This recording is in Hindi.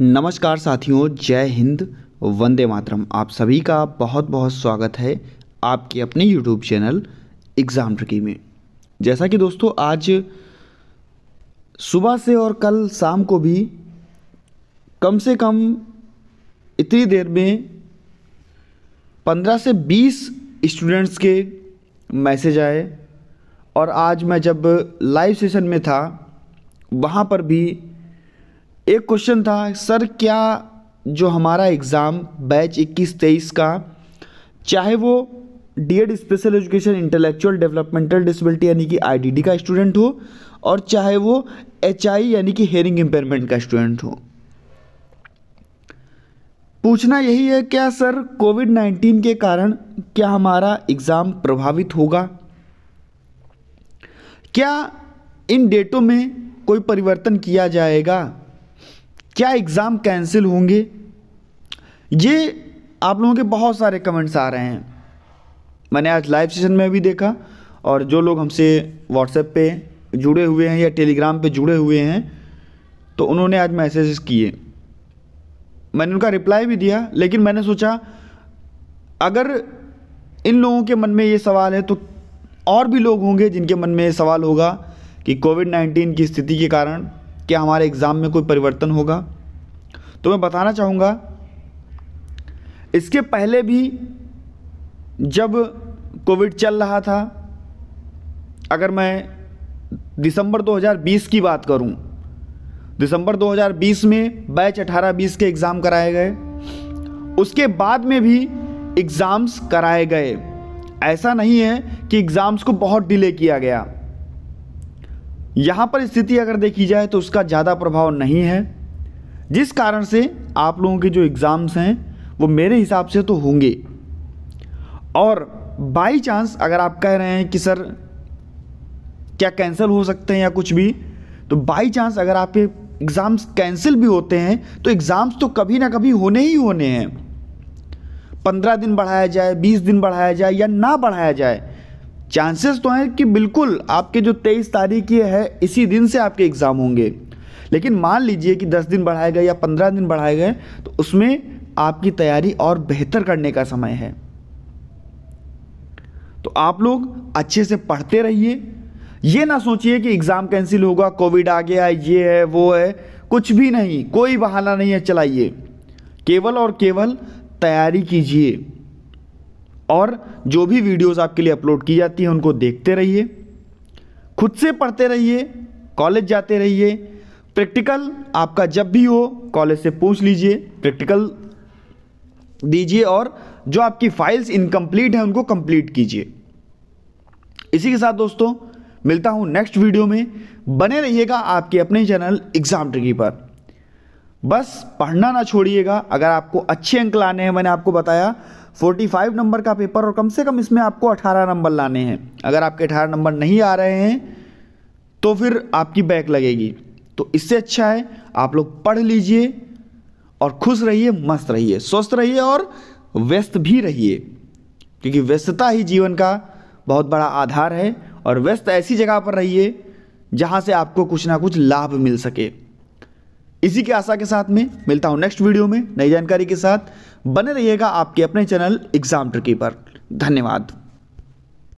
नमस्कार साथियों जय हिंद वंदे मातरम आप सभी का बहुत बहुत स्वागत है आपके अपने यूट्यूब चैनल एग्ज़ाम ट्रिकी में जैसा कि दोस्तों आज सुबह से और कल शाम को भी कम से कम इतनी देर में 15 से 20 स्टूडेंट्स के मैसेज आए और आज मैं जब लाइव सेशन में था वहाँ पर भी एक क्वेश्चन था सर क्या जो हमारा एग्ज़ाम बैच 21-23 का चाहे वो D Ed special education intellectual developmental disability यानी कि डी का स्टूडेंट हो और चाहे वो आई यानी कि हेयरिंग इम्पेयरमेंट का स्टूडेंट हो पूछना यही है क्या सर कोविड नाइन्टीन के कारण क्या हमारा एग्ज़ाम प्रभावित होगा क्या इन डेटों में कोई परिवर्तन किया जाएगा क्या एग्ज़ाम कैंसिल होंगे ये आप लोगों के बहुत सारे कमेंट्स आ रहे हैं मैंने आज लाइव सेशन में भी देखा और जो लोग हमसे व्हाट्सएप पे जुड़े हुए हैं या टेलीग्राम पे जुड़े हुए हैं तो उन्होंने आज मैसेजेस किए मैंने उनका रिप्लाई भी दिया लेकिन मैंने सोचा अगर इन लोगों के मन में ये सवाल है तो और भी लोग होंगे जिनके मन में ये सवाल होगा कि कोविड नाइन्टीन की स्थिति के कारण क्या हमारे एग्ज़ाम में कोई परिवर्तन होगा तो मैं बताना चाहूँगा इसके पहले भी जब कोविड चल रहा था अगर मैं दिसंबर 2020 की बात करूं, दिसंबर 2020 में बैच 18-20 के एग्ज़ाम कराए गए उसके बाद में भी एग्ज़ाम्स कराए गए ऐसा नहीं है कि एग्ज़ाम्स को बहुत डिले किया गया यहाँ पर स्थिति अगर देखी जाए तो उसका ज़्यादा प्रभाव नहीं है जिस कारण से आप लोगों के जो एग्ज़ाम्स हैं वो मेरे हिसाब से तो होंगे और बाई चांस अगर आप कह रहे हैं कि सर क्या कैंसिल हो सकते हैं या कुछ भी तो बाई चांस अगर आपके एग्ज़ाम्स कैंसिल भी होते हैं तो एग्ज़ाम्स तो कभी ना कभी होने ही होने हैं पंद्रह दिन बढ़ाया जाए बीस दिन बढ़ाया जाए या ना बढ़ाया जाए चांसेस तो हैं कि बिल्कुल आपके जो तेईस तारीख ये है इसी दिन से आपके एग्ज़ाम होंगे लेकिन मान लीजिए कि दस दिन बढ़ाए गए या पंद्रह दिन बढ़ाए गए तो उसमें आपकी तैयारी और बेहतर करने का समय है तो आप लोग अच्छे से पढ़ते रहिए ये ना सोचिए कि एग्ज़ाम कैंसिल होगा कोविड आ गया ये है वो है कुछ भी नहीं कोई बहाना नहीं है चलाइए केवल और केवल तैयारी कीजिए और जो भी वीडियोस आपके लिए अपलोड की जाती हैं उनको देखते रहिए खुद से पढ़ते रहिए कॉलेज जाते रहिए प्रैक्टिकल आपका जब भी हो कॉलेज से पूछ लीजिए प्रैक्टिकल दीजिए और जो आपकी फाइल्स इनकम्प्लीट हैं उनको कंप्लीट कीजिए इसी के साथ दोस्तों मिलता हूँ नेक्स्ट वीडियो में बने रहिएगा आपके अपने चैनल एग्ज़ाम ट्रिकी पर बस पढ़ना ना छोड़िएगा अगर आपको अच्छे अंक लाने हैं मैंने आपको बताया 45 नंबर का पेपर और कम से कम इसमें आपको 18 नंबर लाने हैं अगर आपके 18 नंबर नहीं आ रहे हैं तो फिर आपकी बैक लगेगी तो इससे अच्छा है आप लोग पढ़ लीजिए और खुश रहिए मस्त रहिए स्वस्थ रहिए और व्यस्त भी रहिए क्योंकि व्यस्तता ही जीवन का बहुत बड़ा आधार है और व्यस्त ऐसी जगह पर रहिए जहाँ से आपको कुछ ना कुछ लाभ मिल सके इसी की आशा के साथ में मिलता हूँ नेक्स्ट वीडियो में नई जानकारी के साथ बने रहिएगा आपके अपने चैनल एग्जाम ट्रिकी पर धन्यवाद